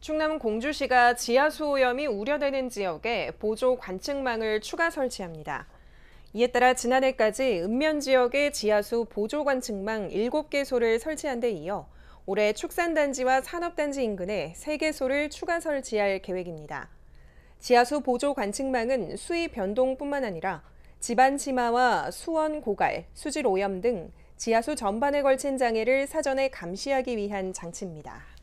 충남 공주시가 지하수 오염이 우려되는 지역에 보조 관측망을 추가 설치합니다. 이에 따라 지난해까지 읍면 지역의 지하수 보조 관측망 7개소를 설치한 데 이어 올해 축산단지와 산업단지 인근에 3개소를 추가 설치할 계획입니다. 지하수 보조 관측망은 수위 변동뿐만 아니라 집안 침하와 수원 고갈, 수질 오염 등 지하수 전반에 걸친 장애를 사전에 감시하기 위한 장치입니다.